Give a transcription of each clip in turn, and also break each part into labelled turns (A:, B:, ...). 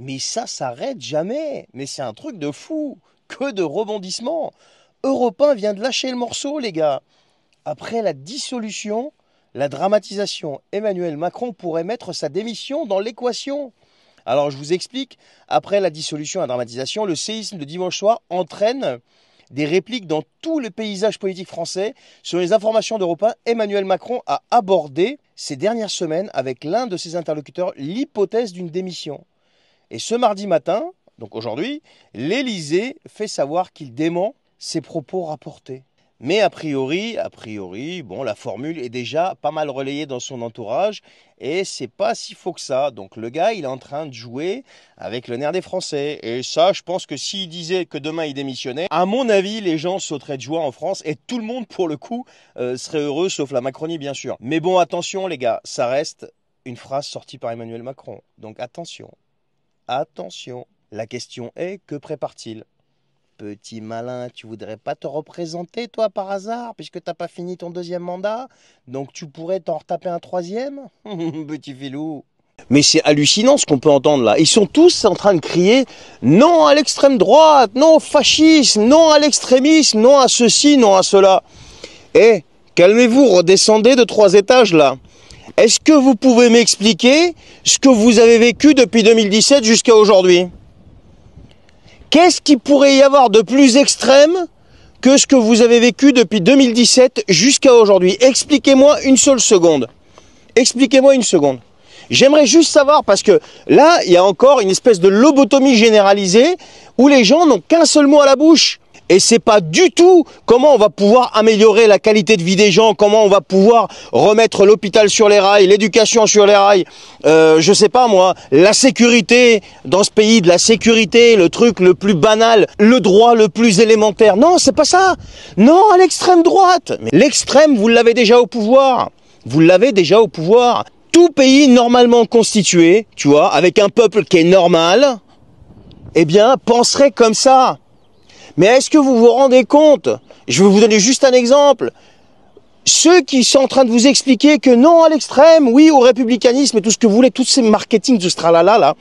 A: Mais ça s'arrête jamais. Mais c'est un truc de fou. Que de rebondissements. Europe 1 vient de lâcher le morceau, les gars. Après la dissolution, la dramatisation, Emmanuel Macron pourrait mettre sa démission dans l'équation. Alors je vous explique, après la dissolution et la dramatisation, le séisme de dimanche soir entraîne des répliques dans tout le paysage politique français. Sur les informations d'Europe 1, Emmanuel Macron a abordé ces dernières semaines avec l'un de ses interlocuteurs l'hypothèse d'une démission. Et ce mardi matin, donc aujourd'hui, l'Élysée fait savoir qu'il dément ses propos rapportés. Mais a priori, a priori, bon, la formule est déjà pas mal relayée dans son entourage et c'est pas si faux que ça. Donc le gars, il est en train de jouer avec le nerf des Français. Et ça, je pense que s'il disait que demain il démissionnait, à mon avis, les gens sauteraient de joie en France et tout le monde, pour le coup, euh, serait heureux, sauf la Macronie, bien sûr. Mais bon, attention les gars, ça reste une phrase sortie par Emmanuel Macron. Donc attention. Attention, la question est que prépare-t-il Petit malin, tu voudrais pas te représenter, toi, par hasard, puisque t'as pas fini ton deuxième mandat Donc tu pourrais t'en retaper un troisième Petit filou mais c'est hallucinant ce qu'on peut entendre là. Ils sont tous en train de crier non à l'extrême droite, non au fascisme, non à l'extrémisme, non à ceci, non à cela. Eh, calmez-vous, redescendez de trois étages là. Est-ce que vous pouvez m'expliquer ce que vous avez vécu depuis 2017 jusqu'à aujourd'hui Qu'est-ce qui pourrait y avoir de plus extrême que ce que vous avez vécu depuis 2017 jusqu'à aujourd'hui Expliquez-moi une seule seconde. Expliquez-moi une seconde. J'aimerais juste savoir, parce que là, il y a encore une espèce de lobotomie généralisée où les gens n'ont qu'un seul mot à la bouche et c'est pas du tout comment on va pouvoir améliorer la qualité de vie des gens, comment on va pouvoir remettre l'hôpital sur les rails, l'éducation sur les rails, euh, je sais pas moi, la sécurité dans ce pays, de la sécurité, le truc le plus banal, le droit le plus élémentaire. Non, c'est pas ça. Non, à l'extrême droite. Mais l'extrême, vous l'avez déjà au pouvoir. Vous l'avez déjà au pouvoir. Tout pays normalement constitué, tu vois, avec un peuple qui est normal, eh bien, penserait comme ça. Mais est-ce que vous vous rendez compte Je vais vous donner juste un exemple. Ceux qui sont en train de vous expliquer que non à l'extrême, oui au républicanisme et tout ce que vous voulez, tous ces marketing de stralala là,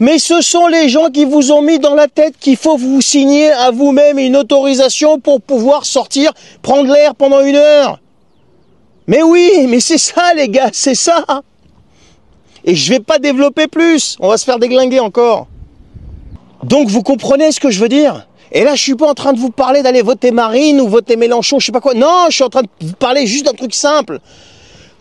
A: mais ce sont les gens qui vous ont mis dans la tête qu'il faut vous signer à vous-même une autorisation pour pouvoir sortir, prendre l'air pendant une heure. Mais oui, mais c'est ça les gars, c'est ça. Et je vais pas développer plus, on va se faire déglinguer encore. Donc vous comprenez ce que je veux dire et là, je suis pas en train de vous parler d'aller voter Marine ou voter Mélenchon, je sais pas quoi. Non, je suis en train de vous parler juste d'un truc simple.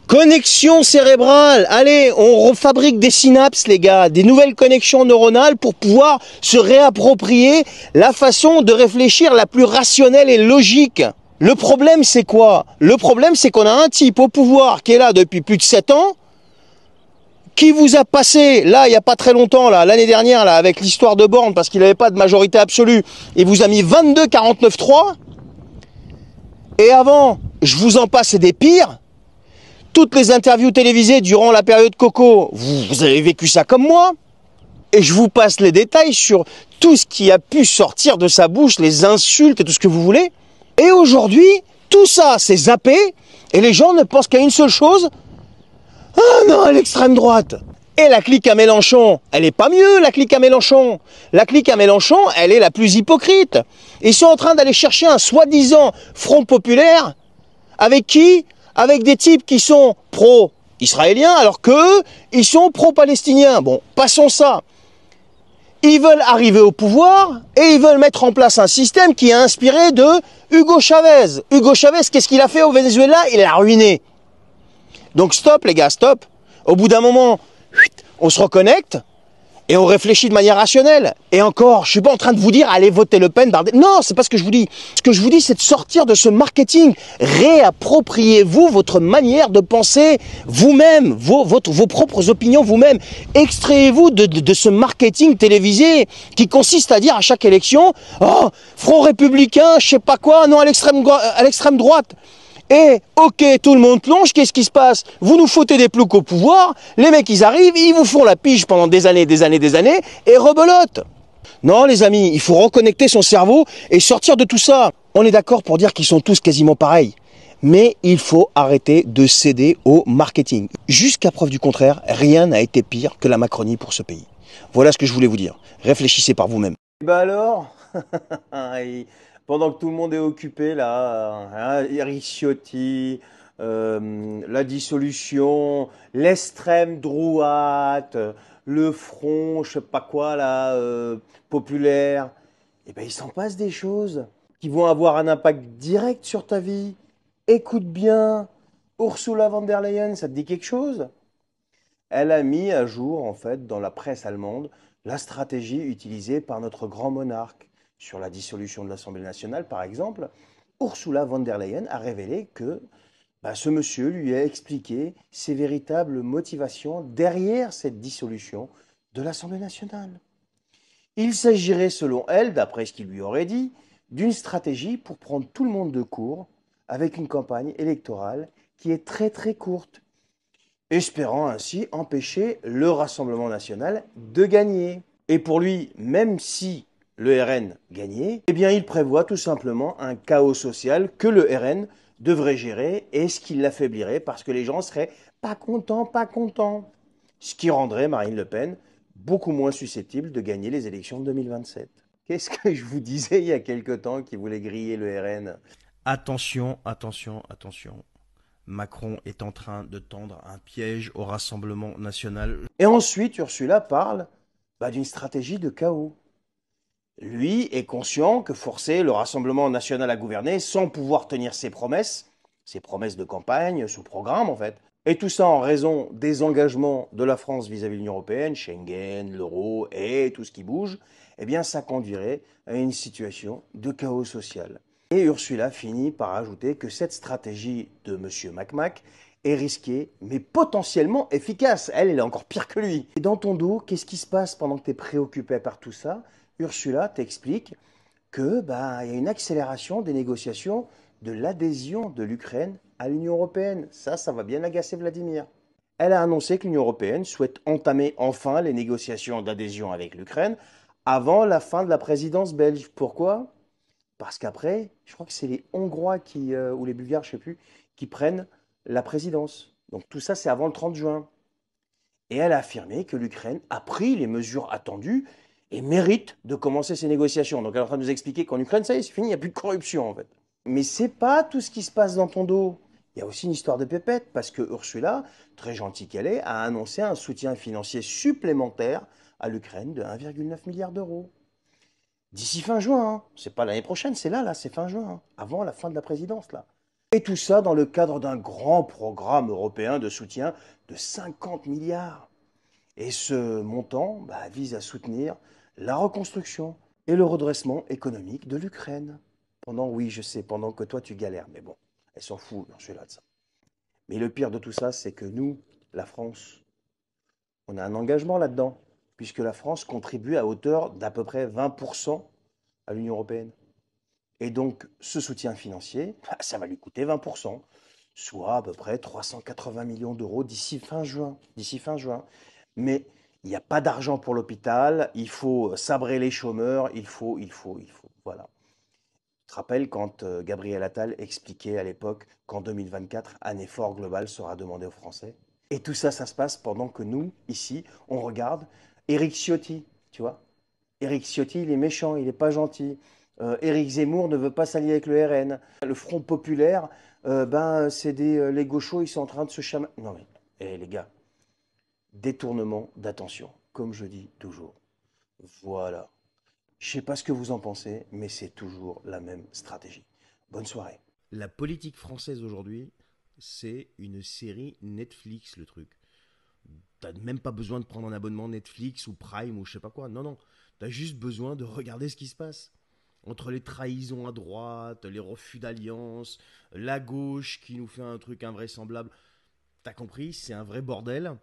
A: Connexion cérébrale. Allez, on refabrique des synapses, les gars, des nouvelles connexions neuronales pour pouvoir se réapproprier la façon de réfléchir la plus rationnelle et logique. Le problème, c'est quoi Le problème, c'est qu'on a un type au pouvoir qui est là depuis plus de 7 ans, qui vous a passé, là, il n'y a pas très longtemps, là, l'année dernière, là, avec l'histoire de Borne, parce qu'il n'avait pas de majorité absolue, et vous a mis 22-49-3, et avant, je vous en passe des pires, toutes les interviews télévisées durant la période Coco, vous, avez vécu ça comme moi, et je vous passe les détails sur tout ce qui a pu sortir de sa bouche, les insultes et tout ce que vous voulez. Et aujourd'hui, tout ça, c'est zappé, et les gens ne pensent qu'à une seule chose, ah non, l'extrême droite et la clique à Mélenchon, elle est pas mieux, la clique à Mélenchon. La clique à Mélenchon, elle est la plus hypocrite. Ils sont en train d'aller chercher un soi-disant front populaire. Avec qui Avec des types qui sont pro-israéliens, alors qu'eux, ils sont pro-palestiniens. Bon, passons ça. Ils veulent arriver au pouvoir et ils veulent mettre en place un système qui est inspiré de Hugo Chavez. Hugo Chavez, qu'est-ce qu'il a fait au Venezuela Il l'a ruiné. Donc stop les gars, stop. Au bout d'un moment, on se reconnecte et on réfléchit de manière rationnelle. Et encore, je suis pas en train de vous dire allez voter Le Pen, Bardet. Non, c'est pas ce que je vous dis. Ce que je vous dis, c'est de sortir de ce marketing. Réappropriez-vous votre manière de penser vous-même, vos, vos propres opinions vous-même. Extrayez-vous de, ce marketing télévisé qui consiste à dire à chaque élection, oh, front républicain, je sais pas quoi, non à l'extrême à l'extrême droite. Et eh, ok, tout le monde plonge, qu'est-ce qui se passe Vous nous foutez des ploucs au pouvoir, les mecs ils arrivent, ils vous font la pige pendant des années, des années, des années, et rebelote. Non les amis, il faut reconnecter son cerveau et sortir de tout ça. On est d'accord pour dire qu'ils sont tous quasiment pareils. Mais il faut arrêter de céder au marketing. Jusqu'à preuve du contraire, rien n'a été pire que la Macronie pour ce pays. Voilà ce que je voulais vous dire. Réfléchissez par vous-même. Bah alors pendant que tout le monde est occupé là, hein, Eric Ciotti, euh, la dissolution, l'extrême droite, le front, je sais pas quoi là, euh, populaire, eh bien, il s'en passe des choses qui vont avoir un impact direct sur ta vie. Écoute bien, Ursula von der Leyen, ça te dit quelque chose Elle a mis à jour en fait dans la presse allemande la stratégie utilisée par notre grand monarque sur la dissolution de l'Assemblée nationale, par exemple, Ursula von der Leyen a révélé que bah, ce monsieur lui a expliqué ses véritables motivations derrière cette dissolution de l'Assemblée nationale. Il s'agirait, selon elle, d'après ce qu'il lui aurait dit, d'une stratégie pour prendre tout le monde de court avec une campagne électorale qui est très très courte, espérant ainsi empêcher le Rassemblement national de gagner. Et pour lui, même si le RN gagné, eh bien il prévoit tout simplement un chaos social que le RN devrait gérer et ce qui l'affaiblirait parce que les gens seraient pas contents, pas contents. Ce qui rendrait Marine Le Pen beaucoup moins susceptible de gagner les élections de 2027. Qu'est-ce que je vous disais il y a quelque temps qu'il voulait griller le RN Attention, attention, attention. Macron est en train de tendre un piège au Rassemblement national. Et ensuite, Ursula parle bah, d'une stratégie de chaos lui est conscient que forcer le Rassemblement national à gouverner sans pouvoir tenir ses promesses, ses promesses de campagne, son programme en fait, et tout ça en raison des engagements de la France vis-à-vis de l'Union européenne, Schengen, l'euro et tout ce qui bouge, eh bien ça conduirait à une situation de chaos social. Et Ursula finit par ajouter que cette stratégie de M. MacMac est risquée, mais potentiellement efficace. Elle, elle est encore pire que lui. Et dans ton dos, qu'est-ce qui se passe pendant que tu es préoccupé par tout ça Ursula t'explique que ben, il y a une accélération des négociations de l'adhésion de l'Ukraine à l'Union européenne. Ça, ça va bien agacer Vladimir. Elle a annoncé que l'Union européenne souhaite entamer enfin les négociations d'adhésion avec l'Ukraine avant la fin de la présidence belge. Pourquoi Parce qu'après, je crois que c'est les Hongrois euh, ou les Bulgares, je sais plus, qui prennent la présidence. Donc tout ça, c'est avant le 30 juin. Et elle a affirmé que l'Ukraine a pris les mesures attendues et mérite de commencer ces négociations. Donc elle est en train de nous expliquer qu'en Ukraine, ça y est, c'est fini, il n'y a plus de corruption en fait. Mais c'est pas tout ce qui se passe dans ton dos. Il y a aussi une histoire de pépette, parce que Ursula, très gentille qu'elle est, a annoncé un soutien financier supplémentaire à l'Ukraine de 1,9 milliard d'euros. D'ici fin juin, ce hein. c'est pas l'année prochaine, c'est là, là, c'est fin juin, hein. avant la fin de la présidence, là. Et tout ça dans le cadre d'un grand programme européen de soutien de 50 milliards. Et ce montant bah, vise à soutenir la reconstruction et le redressement économique de l'Ukraine. Pendant, oui, je sais, pendant que toi tu galères, mais bon, elle s'en fout, je suis là de ça. Mais le pire de tout ça, c'est que nous, la France, on a un engagement là-dedans, puisque la France contribue à hauteur d'à peu près 20% à l'Union européenne. Et donc, ce soutien financier, bah, ça va lui coûter 20%, soit à peu près 380 millions d'euros d'ici fin juin. D'ici fin juin. Mais il n'y a pas d'argent pour l'hôpital, il faut euh, sabrer les chômeurs, il faut, il faut, il faut. Voilà. Tu te rappelles quand euh, Gabriel Attal expliquait à l'époque qu'en 2024, un effort global sera demandé aux Français Et tout ça, ça se passe pendant que nous, ici, on regarde Eric Ciotti, tu vois Eric Ciotti, il est méchant, il n'est pas gentil. Euh, Éric Zemmour ne veut pas s'allier avec le RN. Le Front populaire, euh, ben, c'est des, les gauchos, ils sont en train de se chamailler. Non mais, hé, eh, les gars, détournement d'attention, comme je dis toujours. Voilà. Je sais pas ce que vous en pensez, mais c'est toujours la même stratégie. Bonne soirée. La politique française aujourd'hui, c'est une série Netflix, le truc. T'as même pas besoin de prendre un abonnement Netflix ou Prime ou je sais pas quoi. Non, non. T'as juste besoin de regarder ce qui se passe. Entre les trahisons à droite, les refus d'alliance, la gauche qui nous fait un truc invraisemblable. T'as compris, c'est un vrai bordel.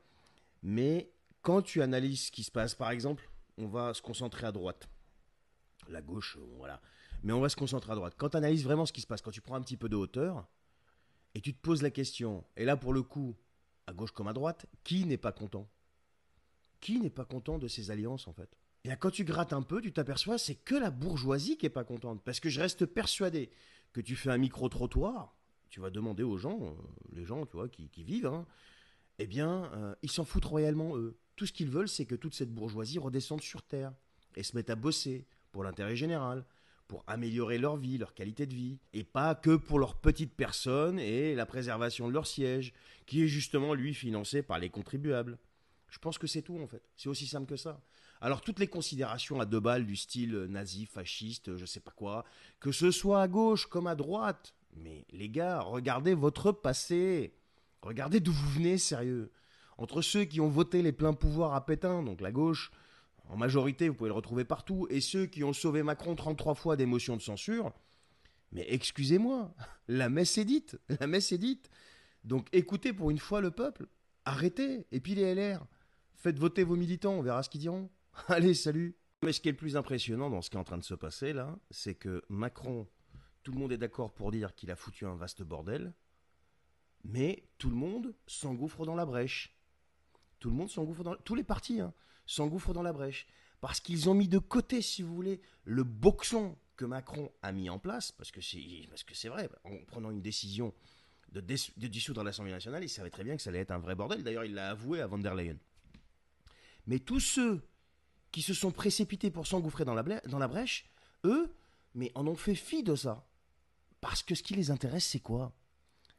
A: Mais quand tu analyses ce qui se passe, par exemple, on va se concentrer à droite. La gauche, euh, voilà. Mais on va se concentrer à droite. Quand tu analyses vraiment ce qui se passe, quand tu prends un petit peu de hauteur et tu te poses la question, et là pour le coup, à gauche comme à droite, qui n'est pas content Qui n'est pas content de ces alliances en fait Et quand tu grattes un peu, tu t'aperçois c'est que la bourgeoisie qui est pas contente. Parce que je reste persuadé que tu fais un micro-trottoir, tu vas demander aux gens, euh, les gens tu vois, qui, qui vivent, hein, eh bien, euh, ils s'en foutent royalement, eux. Tout ce qu'ils veulent, c'est que toute cette bourgeoisie redescende sur Terre et se mette à bosser pour l'intérêt général, pour améliorer leur vie, leur qualité de vie, et pas que pour leur petite personne et la préservation de leur siège, qui est justement, lui, financé par les contribuables. Je pense que c'est tout, en fait. C'est aussi simple que ça. Alors, toutes les considérations à deux balles du style euh, nazi, fasciste, je sais pas quoi, que ce soit à gauche comme à droite, mais les gars, regardez votre passé. Regardez d'où vous venez, sérieux. Entre ceux qui ont voté les pleins pouvoirs à Pétain, donc la gauche, en majorité, vous pouvez le retrouver partout, et ceux qui ont sauvé Macron 33 fois des motions de censure, mais excusez-moi, la messe est dite, la messe est dite. Donc écoutez pour une fois le peuple, arrêtez, et puis les LR, faites voter vos militants, on verra ce qu'ils diront. Allez, salut Mais ce qui est le plus impressionnant dans ce qui est en train de se passer là, c'est que Macron, tout le monde est d'accord pour dire qu'il a foutu un vaste bordel, mais tout le monde s'engouffre dans la brèche. Tout le monde s'engouffre dans tous les partis hein, s'engouffrent dans la brèche parce qu'ils ont mis de côté, si vous voulez, le boxon que Macron a mis en place parce que c'est parce que c'est vrai en prenant une décision de, dissoudre l'Assemblée nationale, il savait très bien que ça allait être un vrai bordel. D'ailleurs, il l'a avoué à Van der Leyen. Mais tous ceux qui se sont précipités pour s'engouffrer dans la, dans la brèche, eux, mais en ont fait fi de ça. Parce que ce qui les intéresse, c'est quoi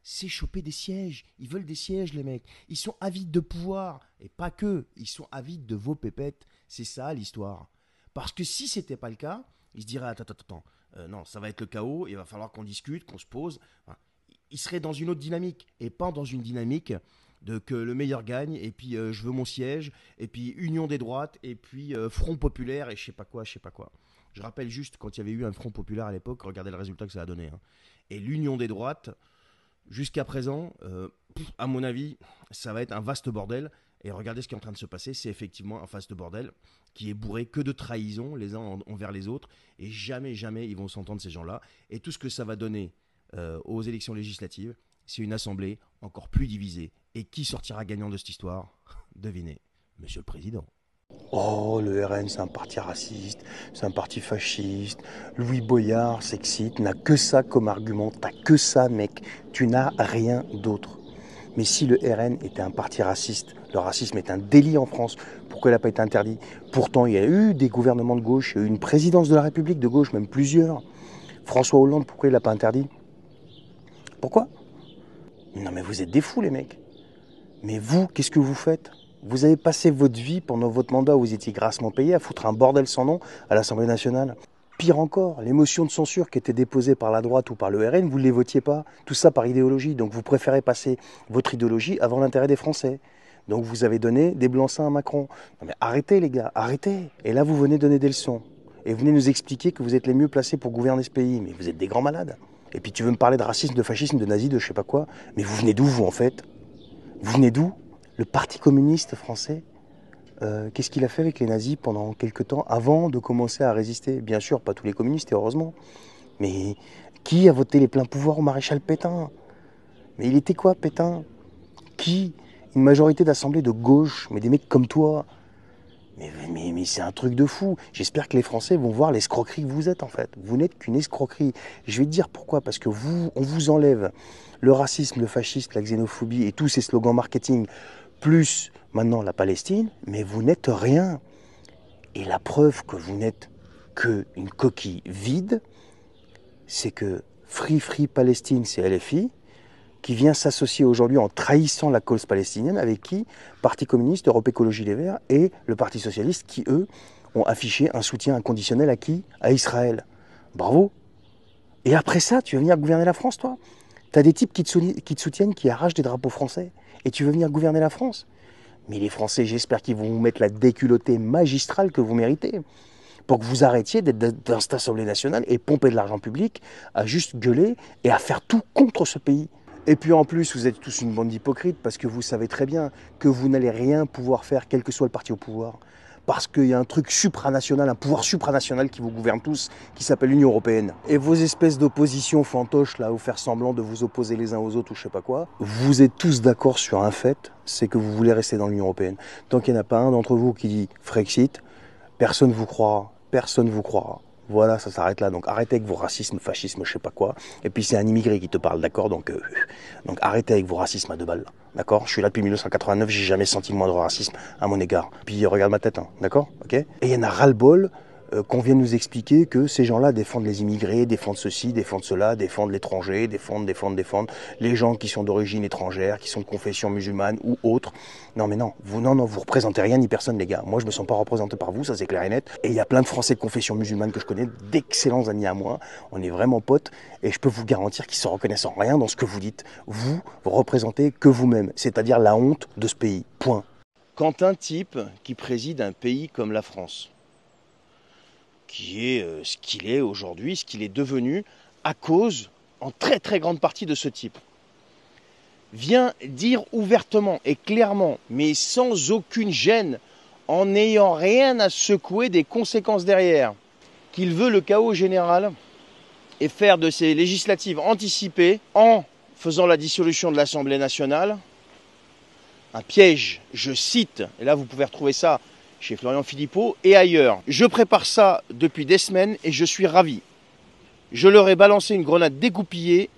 A: c'est choper des sièges. Ils veulent des sièges, les mecs. Ils sont avides de pouvoir. Et pas que. Ils sont avides de vos pépettes. C'est ça l'histoire. Parce que si c'était pas le cas, ils se diraient Attends, attends, attends. Euh, non, ça va être le chaos. Il va falloir qu'on discute, qu'on se pose. ils seraient dans une autre dynamique. Et pas dans une dynamique de que le meilleur gagne. Et puis euh, je veux mon siège. Et puis union des droites. Et puis euh, front populaire. Et je sais pas quoi, je sais pas quoi. Je rappelle juste quand il y avait eu un front populaire à l'époque, regardez le résultat que ça a donné. Hein. Et l'union des droites, Jusqu'à présent, euh, à mon avis, ça va être un vaste bordel. Et regardez ce qui est en train de se passer, c'est effectivement un vaste bordel qui est bourré que de trahison les uns envers les autres. Et jamais, jamais ils vont s'entendre ces gens-là. Et tout ce que ça va donner euh, aux élections législatives, c'est une assemblée encore plus divisée. Et qui sortira gagnant de cette histoire Devinez, Monsieur le Président. Oh, le RN, c'est un parti raciste, c'est un parti fasciste. Louis Boyard s'excite, n'a que ça comme argument, t'as que ça, mec. Tu n'as rien d'autre. Mais si le RN était un parti raciste, le racisme est un délit en France, pourquoi il n'a pas été interdit Pourtant, il y a eu des gouvernements de gauche, une présidence de la République de gauche, même plusieurs. François Hollande, pourquoi il l'a pas interdit Pourquoi Non mais vous êtes des fous les mecs. Mais vous, qu'est-ce que vous faites vous avez passé votre vie pendant votre mandat, où vous étiez grassement payé, à foutre un bordel sans nom à l'Assemblée nationale. Pire encore, les motions de censure qui étaient déposées par la droite ou par le RN, vous ne les votiez pas. Tout ça par idéologie. Donc vous préférez passer votre idéologie avant l'intérêt des Français. Donc vous avez donné des blancs seins à Macron. Non mais arrêtez les gars, arrêtez. Et là vous venez donner des leçons. Et venez nous expliquer que vous êtes les mieux placés pour gouverner ce pays. Mais vous êtes des grands malades. Et puis tu veux me parler de racisme, de fascisme, de nazi, de je sais pas quoi. Mais vous venez d'où vous en fait Vous venez d'où le Parti communiste français, euh, qu'est-ce qu'il a fait avec les nazis pendant quelques temps avant de commencer à résister Bien sûr, pas tous les communistes, heureusement. Mais qui a voté les pleins pouvoirs au maréchal Pétain Mais il était quoi, Pétain Qui Une majorité d'assemblée de gauche, mais des mecs comme toi. Mais, mais, c'est un truc de fou. J'espère que les Français vont voir l'escroquerie que vous êtes en fait. Vous n'êtes qu'une escroquerie. Je vais te dire pourquoi. Parce que vous, on vous enlève le racisme, le fascisme, la xénophobie et tous ces slogans marketing plus maintenant la Palestine, mais vous n'êtes rien. Et la preuve que vous n'êtes qu'une coquille vide, c'est que Free Free Palestine, c'est LFI, qui vient s'associer aujourd'hui en trahissant la cause palestinienne, avec qui Parti communiste, Europe Écologie Les Verts et le Parti socialiste, qui eux ont affiché un soutien inconditionnel à qui À Israël. Bravo. Et après ça, tu vas venir gouverner la France, toi T'as des types qui te, soutiennent, qui soutiennent, qui arrachent des drapeaux français, et tu veux venir gouverner la France Mais les Français, j'espère qu'ils vont vous mettre la déculottée magistrale que vous méritez, pour que vous arrêtiez d'être dans cette Assemblée nationale et pomper de l'argent public à juste gueuler et à faire tout contre ce pays. Et puis en plus, vous êtes tous une bande d'hypocrites parce que vous savez très bien que vous n'allez rien pouvoir faire, quel que soit le parti au pouvoir parce qu'il y a un truc supranational, un pouvoir supranational qui vous gouverne tous, qui s'appelle l'Union Européenne. Et vos espèces d'oppositions fantoches, là, vous faire semblant de vous opposer les uns aux autres ou je sais pas quoi, vous êtes tous d'accord sur un fait, c'est que vous voulez rester dans l'Union Européenne. Tant qu'il n'y en a pas un d'entre vous qui dit Frexit, personne vous croira, personne vous croira. Voilà, ça s'arrête là. Donc arrêtez avec vos racismes, fascismes, je sais pas quoi. Et puis c'est un immigré qui te parle, d'accord donc, euh, donc arrêtez avec vos racismes à deux balles. D'accord Je suis là depuis 1989, j'ai jamais senti le moindre racisme à mon égard. Puis regarde ma tête, hein, d'accord Ok Et il y en a ras-le-bol euh, qu'on vienne nous expliquer que ces gens-là défendent les immigrés, défendent ceci, défendent cela, défendent l'étranger, défendent, défendent, défendent les gens qui sont d'origine étrangère, qui sont de confession musulmane ou autre. Non mais non, vous non vous représentez rien ni personne les gars. Moi je me sens pas représenté par vous, ça c'est clair et net. Et il y a plein de Français de confession musulmane que je connais, d'excellents amis à moi. On est vraiment potes et je peux vous garantir qu'ils se reconnaissent en rien dans ce que vous dites. Vous, vous représentez que vous-même, c'est-à-dire la honte de ce pays. Point. Quand un type qui préside un pays comme la France qui est euh, ce qu'il est aujourd'hui, ce qu'il est devenu, à cause, en très très grande partie, de ce type. vient dire ouvertement et clairement, mais sans aucune gêne, en n'ayant rien à secouer des conséquences derrière, qu'il veut le chaos général et faire de ces législatives anticipées, en faisant la dissolution de l'Assemblée nationale, un piège, je cite, et là vous pouvez retrouver ça chez Florian Philippot et ailleurs. Je prépare ça depuis des semaines et je suis ravi. Je leur ai balancé une grenade dégoupillée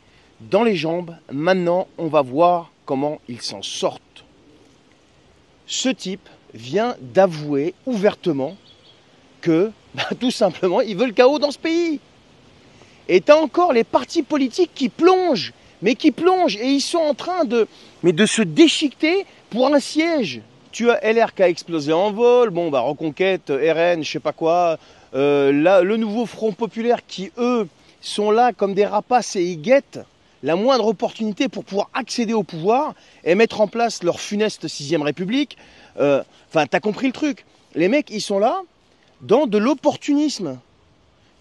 A: dans les jambes. Maintenant, on va voir comment ils s'en sortent. Ce type vient d'avouer ouvertement que, bah, tout simplement, ils veulent le chaos dans ce pays. Et t'as encore les partis politiques qui plongent, mais qui plongent, et ils sont en train de, mais de se déchiqueter pour un siège. Tu as LR qui a explosé en vol, bon bah Reconquête, RN, je sais pas quoi, euh, le nouveau Front Populaire qui eux sont là comme des rapaces et ils guettent la moindre opportunité pour pouvoir accéder au pouvoir et mettre en place leur funeste 6 République. Euh, enfin, tu t'as compris le truc. Les mecs, ils sont là dans de l'opportunisme.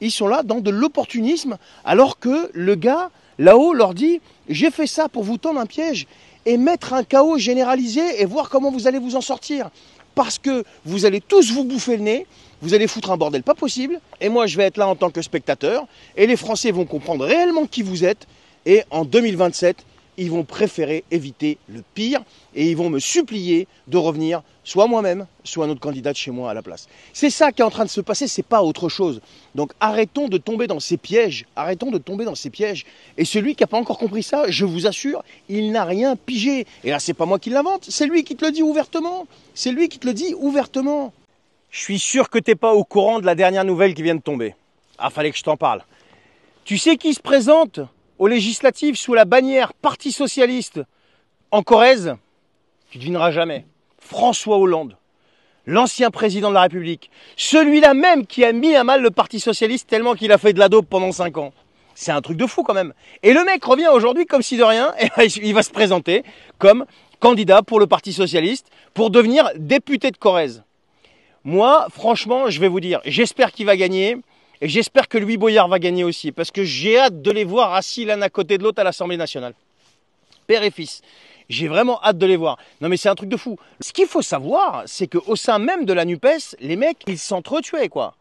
A: Ils sont là dans de l'opportunisme alors que le gars là-haut leur dit j'ai fait ça pour vous tendre un piège et mettre un chaos généralisé et voir comment vous allez vous en sortir. Parce que vous allez tous vous bouffer le nez, vous allez foutre un bordel pas possible, et moi je vais être là en tant que spectateur, et les Français vont comprendre réellement qui vous êtes, et en 2027, ils vont préférer éviter le pire et ils vont me supplier de revenir soit moi-même, soit un autre candidat de chez moi à la place. C'est ça qui est en train de se passer, c'est pas autre chose. Donc arrêtons de tomber dans ces pièges, arrêtons de tomber dans ces pièges. Et celui qui n'a pas encore compris ça, je vous assure, il n'a rien pigé. Et là, c'est pas moi qui l'invente, c'est lui qui te le dit ouvertement. C'est lui qui te le dit ouvertement. Je suis sûr que t'es pas au courant de la dernière nouvelle qui vient de tomber. Ah, fallait que je t'en parle. Tu sais qui se présente aux législatives sous la bannière Parti socialiste en Corrèze, tu devineras jamais, François Hollande, l'ancien président de la République, celui-là même qui a mis à mal le Parti socialiste tellement qu'il a fait de la dope pendant 5 ans. C'est un truc de fou quand même. Et le mec revient aujourd'hui comme si de rien, et il va se présenter comme candidat pour le Parti socialiste pour devenir député de Corrèze. Moi, franchement, je vais vous dire, j'espère qu'il va gagner. Et j'espère que Louis Boyard va gagner aussi, parce que j'ai hâte de les voir assis l'un à côté de l'autre à l'Assemblée nationale. Père et fils. J'ai vraiment hâte de les voir. Non mais c'est un truc de fou. Ce qu'il faut savoir, c'est qu'au sein même de la NUPES, les mecs, ils s'entretuaient, quoi.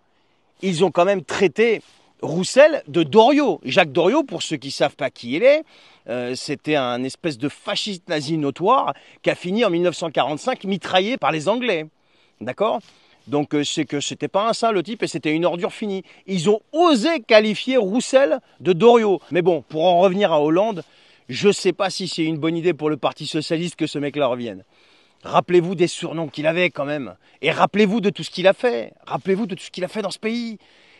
A: Ils ont quand même traité Roussel de Doriot. Jacques Doriot, pour ceux qui ne savent pas qui il est, euh, c'était un espèce de fasciste nazi notoire qui a fini en 1945 mitraillé par les Anglais. D'accord donc euh, c'est que c'était pas un saint le type et c'était une ordure finie. Ils ont osé qualifier Roussel de Doriot. Mais bon, pour en revenir à Hollande, je ne sais pas si c'est une bonne idée pour le Parti socialiste que ce mec-là revienne. Rappelez-vous des surnoms qu'il avait quand même. Et rappelez-vous de tout ce qu'il a fait. Rappelez-vous de tout ce qu'il a fait dans ce pays.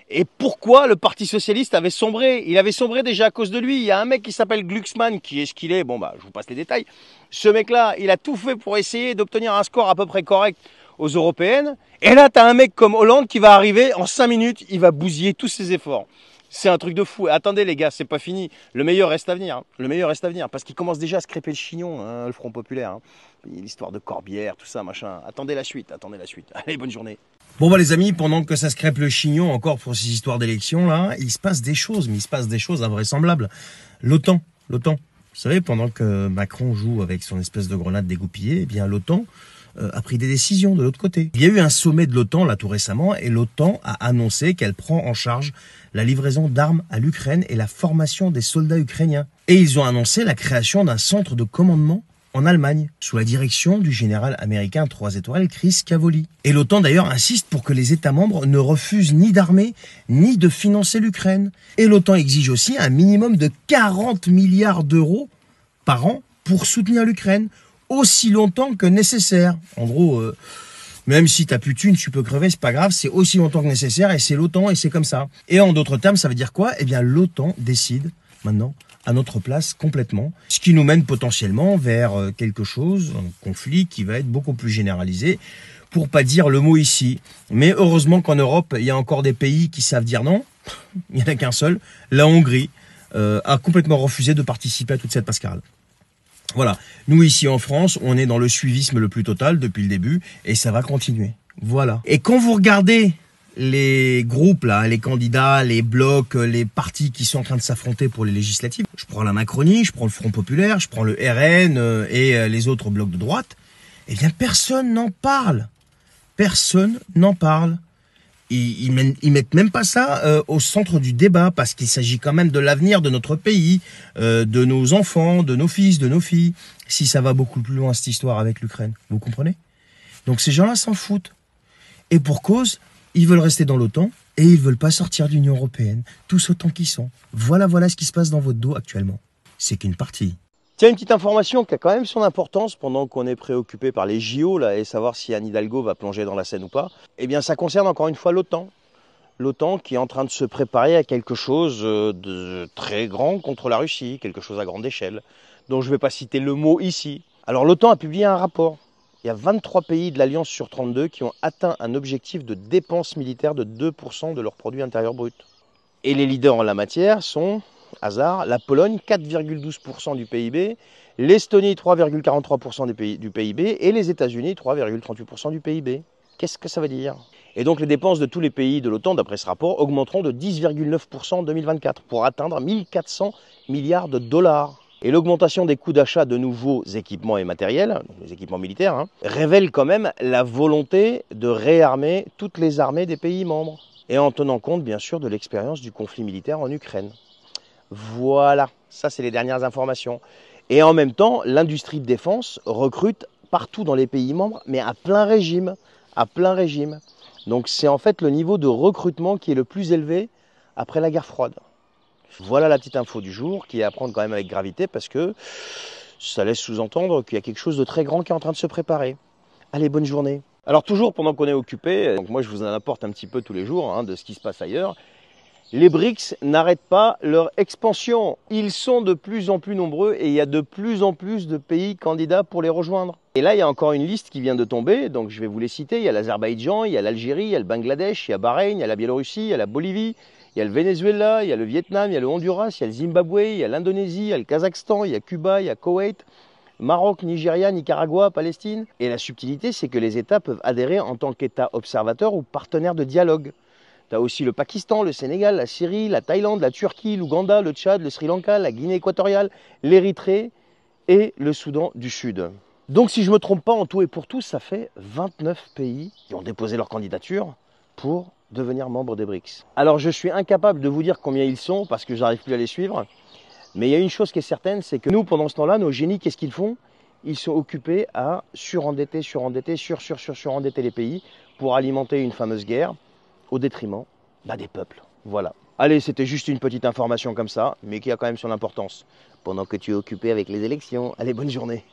A: Et pourquoi le Parti socialiste avait sombré Il avait sombré déjà à cause de lui. Il y a un mec qui s'appelle Glucksmann, qui est ce qu'il est. Bon, bah, je vous passe les détails. Ce mec-là, il a tout fait pour essayer d'obtenir un score à peu près correct aux européennes. Et là, tu as un mec comme Hollande qui va arriver en 5 minutes, il va bousiller tous ses efforts. C'est un truc de fou. Attendez les gars, c'est pas fini. Le meilleur reste à venir. Hein. Le meilleur reste à venir. Parce qu'il commence déjà à se le chignon, hein, le Front Populaire. Hein. L'histoire de Corbière, tout ça, machin. Attendez la suite, attendez la suite. Allez, bonne journée. Bon bah les amis, pendant que ça se crêpe le chignon encore pour ces histoires d'élections là, il se passe des choses, mais il se passe des choses invraisemblables. L'OTAN, l'OTAN. Vous savez, pendant que Macron joue avec son espèce de grenade dégoupillée, eh bien l'OTAN euh, a pris des décisions de l'autre côté. Il y a eu un sommet de l'OTAN là tout récemment et l'OTAN a annoncé qu'elle prend en charge la livraison d'armes à l'Ukraine et la formation des soldats ukrainiens. Et ils ont annoncé la création d'un centre de commandement en Allemagne, sous la direction du général américain 3 étoiles Chris Cavoli. Et l'OTAN d'ailleurs insiste pour que les États membres ne refusent ni d'armer, ni de financer l'Ukraine. Et l'OTAN exige aussi un minimum de 40 milliards d'euros par an pour soutenir l'Ukraine, aussi longtemps que nécessaire. En gros, euh, même si t'as plus de thunes, tu peux crever, c'est pas grave, c'est aussi longtemps que nécessaire et c'est l'OTAN et c'est comme ça. Et en d'autres termes, ça veut dire quoi Eh bien, l'OTAN décide maintenant à notre place complètement, ce qui nous mène potentiellement vers euh, quelque chose, un conflit qui va être beaucoup plus généralisé, pour pas dire le mot ici. Mais heureusement qu'en Europe, il y a encore des pays qui savent dire non. Il n'y en a qu'un seul, la Hongrie. Euh, a complètement refusé de participer à toute cette pascal voilà. Nous, ici en France, on est dans le suivisme le plus total depuis le début et ça va continuer. Voilà. Et quand vous regardez les groupes, là, les candidats, les blocs, euh, les partis qui sont en train de s'affronter pour les législatives, je prends la Macronie, je prends le Front Populaire, je prends le RN euh, et euh, les autres blocs de droite, eh bien personne n'en parle. Personne n'en parle ils, mettent même pas ça euh, au centre du débat parce qu'il s'agit quand même de l'avenir de notre pays, euh, de nos enfants, de nos fils, de nos filles. Si ça va beaucoup plus loin cette histoire avec l'Ukraine, vous comprenez Donc ces gens-là s'en foutent. Et pour cause, ils veulent rester dans l'OTAN et ils veulent pas sortir de l'Union européenne, tous autant qu'ils sont. Voilà, voilà ce qui se passe dans votre dos actuellement. C'est qu'une partie. Tiens, une petite information qui a quand même son importance pendant qu'on est préoccupé par les JO là, et savoir si Anne Hidalgo va plonger dans la scène ou pas. Eh bien, ça concerne encore une fois l'OTAN. L'OTAN qui est en train de se préparer à quelque chose euh, de très grand contre la Russie, quelque chose à grande échelle, dont je ne vais pas citer le mot ici. Alors, l'OTAN a publié un rapport. Il y a 23 pays de l'Alliance sur 32 qui ont atteint un objectif de dépenses militaire de 2% de leur produit intérieur brut. Et les leaders en la matière sont hasard, la Pologne 4,12% du PIB, l'Estonie 3,43% du PIB et les États-Unis 3,38% du PIB. Qu'est-ce que ça veut dire Et donc les dépenses de tous les pays de l'OTAN, d'après ce rapport, augmenteront de 10,9% en 2024 pour atteindre 1400 milliards de dollars. Et l'augmentation des coûts d'achat de nouveaux équipements et matériels, les équipements militaires, hein, révèle quand même la volonté de réarmer toutes les armées des pays membres. Et en tenant compte, bien sûr, de l'expérience du conflit militaire en Ukraine. Voilà, ça c'est les dernières informations. Et en même temps, l'industrie de défense recrute partout dans les pays membres, mais à plein régime, à plein régime. Donc c'est en fait le niveau de recrutement qui est le plus élevé après la guerre froide. Voilà la petite info du jour qui est à prendre quand même avec gravité parce que ça laisse sous-entendre qu'il y a quelque chose de très grand qui est en train de se préparer. Allez, bonne journée. Alors toujours pendant qu'on est occupé, donc moi je vous en apporte un petit peu tous les jours hein, de ce qui se passe ailleurs. Les BRICS n'arrêtent pas leur expansion. Ils sont de plus en plus nombreux et il y a de plus en plus de pays candidats pour les rejoindre. Et là, il y a encore une liste qui vient de tomber, donc je vais vous les citer. Il y a l'Azerbaïdjan, il y a l'Algérie, il y a le Bangladesh, il y a Bahreïn, il y a la Biélorussie, il y a la Bolivie, il y a le Venezuela, il y a le Vietnam, il y a le Honduras, il y a le Zimbabwe, il y a l'Indonésie, il y a le Kazakhstan, il y a Cuba, il y a Koweït. Maroc, Nigeria, Nicaragua, Palestine. Et la subtilité, c'est que les États peuvent adhérer en tant qu'États observateurs ou partenaires de dialogue. Tu aussi le Pakistan, le Sénégal, la Syrie, la Thaïlande, la Turquie, l'Ouganda, le Tchad, le Sri Lanka, la Guinée équatoriale, l'Érythrée et le Soudan du Sud. Donc si je ne me trompe pas, en tout et pour tout, ça fait 29 pays qui ont déposé leur candidature pour devenir membre des BRICS. Alors je suis incapable de vous dire combien ils sont parce que j'arrive plus à les suivre. Mais il y a une chose qui est certaine, c'est que nous, pendant ce temps-là, nos génies, qu'est-ce qu'ils font Ils sont occupés à surendetter, surendetter, sur, sur, sur, surendetter les pays pour alimenter une fameuse guerre au détriment bah, des peuples. Voilà. Allez, c'était juste une petite information comme ça, mais qui a quand même son importance, pendant que tu es occupé avec les élections. Allez, bonne journée.